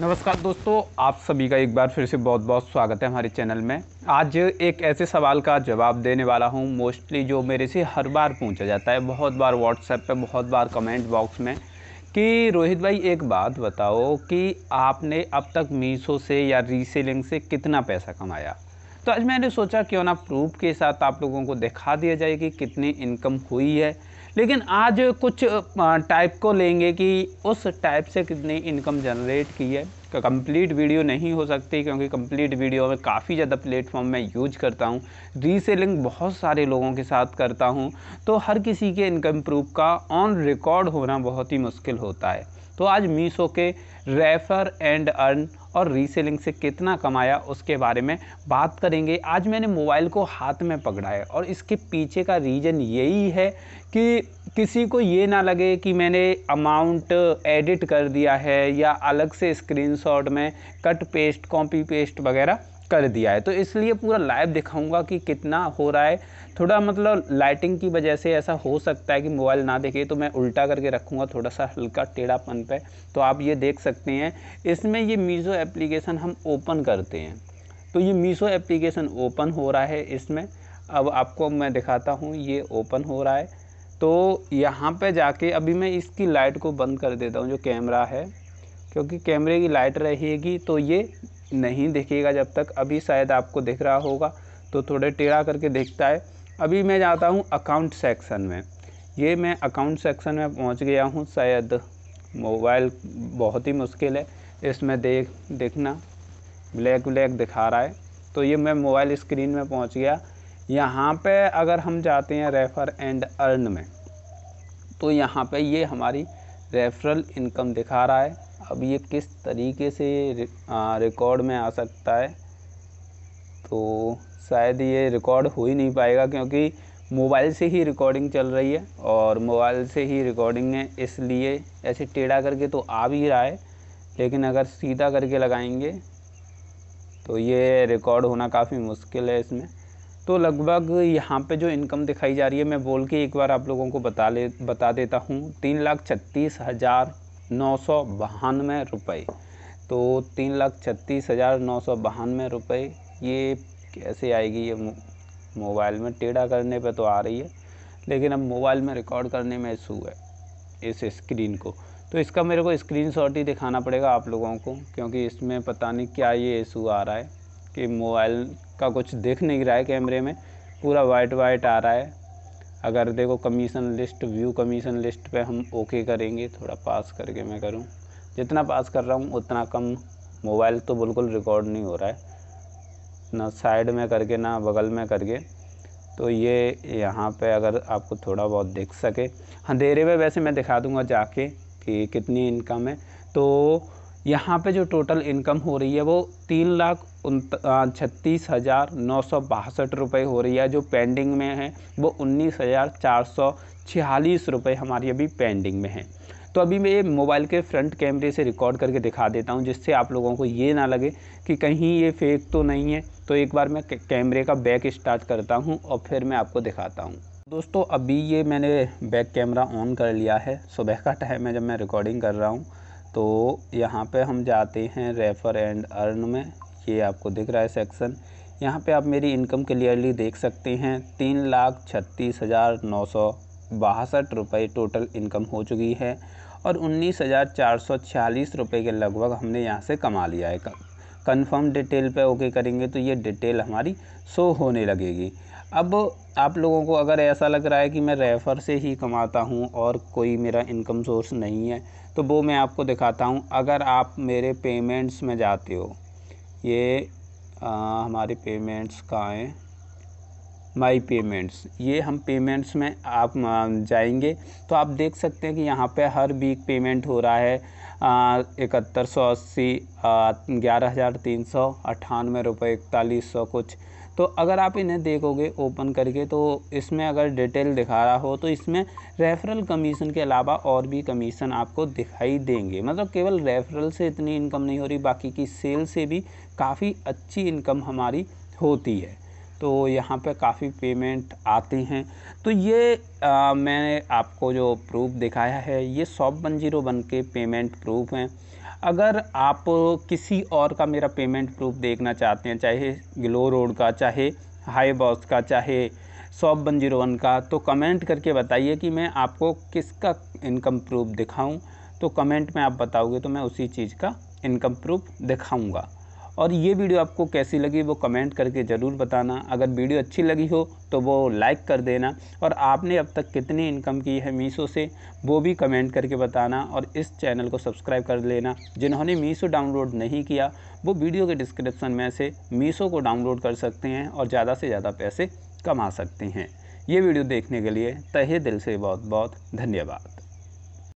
नमस्कार दोस्तों आप सभी का एक बार फिर से बहुत बहुत स्वागत है हमारे चैनल में आज एक ऐसे सवाल का जवाब देने वाला हूं मोस्टली जो मेरे से हर बार पूछा जाता है बहुत बार व्हाट्सएप पे बहुत बार कमेंट बॉक्स में कि रोहित भाई एक बात बताओ कि आपने अब तक मीशो से या रीसेलिंग से कितना पैसा कमाया तो आज मैंने सोचा क्यों ना प्रूफ के साथ आप लोगों को दिखा दिया जाए कि कितनी इनकम हुई है लेकिन आज कुछ टाइप को लेंगे कि उस टाइप से कितनी इनकम जनरेट की है कंप्लीट वीडियो नहीं हो सकती क्योंकि कंप्लीट वीडियो में काफ़ी ज़्यादा प्लेटफॉर्म में यूज करता हूँ रीसेलिंग बहुत सारे लोगों के साथ करता हूँ तो हर किसी के इनकम प्रूफ का ऑन रिकॉर्ड होना बहुत ही मुश्किल होता है तो आज मीशो के रेफर एंड अर्न और रीसेलिंग से कितना कमाया उसके बारे में बात करेंगे आज मैंने मोबाइल को हाथ में पकड़ा है और इसके पीछे का रीज़न यही है कि किसी को ये ना लगे कि मैंने अमाउंट एडिट कर दिया है या अलग से स्क्रीनशॉट में कट पेस्ट कॉपी पेस्ट वगैरह कर दिया है तो इसलिए पूरा लाइव दिखाऊंगा कि कितना हो रहा है थोड़ा मतलब लाइटिंग की वजह से ऐसा हो सकता है कि मोबाइल ना देखे तो मैं उल्टा करके रखूँगा थोड़ा सा हल्का टेढ़ापन पे तो आप ये देख सकते हैं इसमें ये मीज़ो एप्लीकेशन हम ओपन करते हैं तो ये मीसो एप्लीकेशन ओपन हो रहा है इसमें अब आपको मैं दिखाता हूँ ये ओपन हो रहा है तो यहाँ पे जाके अभी मैं इसकी लाइट को बंद कर देता हूँ जो कैमरा है क्योंकि कैमरे की लाइट रहेगी तो ये नहीं दिखेगा जब तक अभी शायद आपको दिख रहा होगा तो थोड़े टेढ़ा करके देखता है अभी मैं जाता हूँ अकाउंट सेक्शन में ये मैं अकाउंट सेक्शन में पहुँच गया हूँ शायद मोबाइल बहुत ही मुश्किल है इसमें देख देखना ब्लैक ब्लैक दिखा रहा है तो ये मैं मोबाइल स्क्रीन में पहुँच गया यहाँ पे अगर हम जाते हैं रेफ़र एंड अर्न में तो यहाँ पे ये हमारी रेफरल इनकम दिखा रहा है अब ये किस तरीके से रिकॉर्ड में आ सकता है तो शायद ये रिकॉर्ड हो ही नहीं पाएगा क्योंकि मोबाइल से ही रिकॉर्डिंग चल रही है और मोबाइल से ही रिकॉर्डिंग है इसलिए ऐसे टेढ़ा करके तो आ भी रहा है लेकिन अगर सीधा करके लगाएंगे तो ये रिकॉर्ड होना काफ़ी मुश्किल है इसमें तो लगभग यहाँ पे जो इनकम दिखाई जा रही है मैं बोल के एक बार आप लोगों को बता ले बता देता हूँ तीन लाख छत्तीस हज़ार नौ सौ बहानवे रुपये तो तीन लाख छत्तीस हज़ार नौ सौ बहानवे रुपये ये कैसे आएगी ये मोबाइल में टेढ़ा करने पे तो आ रही है लेकिन अब मोबाइल में रिकॉर्ड करने में इशू है इस स्क्रीन को तो इसका मेरे को शॉट ही दिखाना पड़ेगा आप लोगों को क्योंकि इसमें पता नहीं क्या ये इशू आ रहा है कि मोबाइल का कुछ दिख नहीं रहा है कैमरे में पूरा वाइट वाइट आ रहा है अगर देखो commission list view commission list पे हम ओके करेंगे थोड़ा पास करके मैं करूँ जितना पास कर रहा हूँ उतना कम मोबाइल तो बिल्कुल रिकॉर्ड नहीं हो रहा है ना साइड में करके ना बगल में करके तो ये यहाँ पे अगर आपको थोड़ा बहुत दिख सके अंधेरे में वैसे मैं दिखा दूँगा जाके कि कितनी इनकम है तो यहाँ पे जो टोटल इनकम हो रही है वो तीन लाख उन छत्तीस हज़ार नौ सौ बासठ रुपये हो रही है जो पेंडिंग में है वो उन्नीस हज़ार चार सौ छियालीस रुपये हमारी अभी पेंडिंग में है तो अभी मैं ये मोबाइल के फ्रंट कैमरे से रिकॉर्ड करके दिखा देता हूँ जिससे आप लोगों को ये ना लगे कि कहीं ये फेक तो नहीं है तो एक बार मैं कैमरे का बैक स्टार्ट करता हूँ और फिर मैं आपको दिखाता हूँ दोस्तों अभी ये मैंने बैक कैमरा ऑन कर लिया है सुबह का टाइम है जब मैं रिकॉर्डिंग कर रहा हूँ तो यहाँ पे हम जाते हैं रेफ़र एंड अर्न में ये आपको दिख रहा है सेक्शन यहाँ पे आप मेरी इनकम क्लियरली देख सकते हैं तीन लाख छत्तीस हज़ार नौ सौ बासठ रुपये टोटल इनकम हो चुकी है और उन्नीस हज़ार चार सौ छियालीस रुपये के लगभग हमने यहाँ से कमा लिया है कंफर्म डिटेल पे ओके करेंगे तो ये डिटेल हमारी शो होने लगेगी अब आप लोगों को अगर ऐसा लग रहा है कि मैं रेफ़र से ही कमाता हूँ और कोई मेरा इनकम सोर्स नहीं है तो वो मैं आपको दिखाता हूँ अगर आप मेरे पेमेंट्स में जाते हो ये आ, हमारी पेमेंट्स कहाँ हैं माय पेमेंट्स ये हम पेमेंट्स में आप जाएंगे तो आप देख सकते हैं कि यहाँ पे हर वीक पेमेंट हो रहा है इकहत्तर सौ अस्सी ग्यारह हज़ार तीन सौ अट्ठानवे रुपये इकतालीस सौ कुछ तो अगर आप इन्हें देखोगे ओपन करके तो इसमें अगर डिटेल दिखा रहा हो तो इसमें रेफरल कमीशन के अलावा और भी कमीशन आपको दिखाई देंगे मतलब केवल रेफरल से इतनी इनकम नहीं हो रही बाकी की सेल से भी काफ़ी अच्छी इनकम हमारी होती है तो यहाँ पे काफ़ी पेमेंट आते हैं तो ये आ, मैंने आपको जो प्रूफ दिखाया है ये सॉप वन जीरो वन के पेमेंट प्रूफ हैं अगर आप किसी और का मेरा पेमेंट प्रूफ देखना चाहते हैं चाहे ग्लो रोड का चाहे हाई बॉस का चाहे सॉप वन जीरो वन का तो कमेंट करके बताइए कि मैं आपको किसका इनकम प्रूफ दिखाऊं तो कमेंट में आप बताओगे तो मैं उसी चीज़ का इनकम प्रूफ दिखाऊंगा और ये वीडियो आपको कैसी लगी वो कमेंट करके ज़रूर बताना अगर वीडियो अच्छी लगी हो तो वो लाइक कर देना और आपने अब तक कितनी इनकम की है मीशो से वो भी कमेंट करके बताना और इस चैनल को सब्सक्राइब कर लेना जिन्होंने मीशो डाउनलोड नहीं किया वो वीडियो के डिस्क्रिप्सन में से मीशो को डाउनलोड कर सकते हैं और ज़्यादा से ज़्यादा पैसे कमा सकते हैं ये वीडियो देखने के लिए तहे दिल से बहुत बहुत धन्यवाद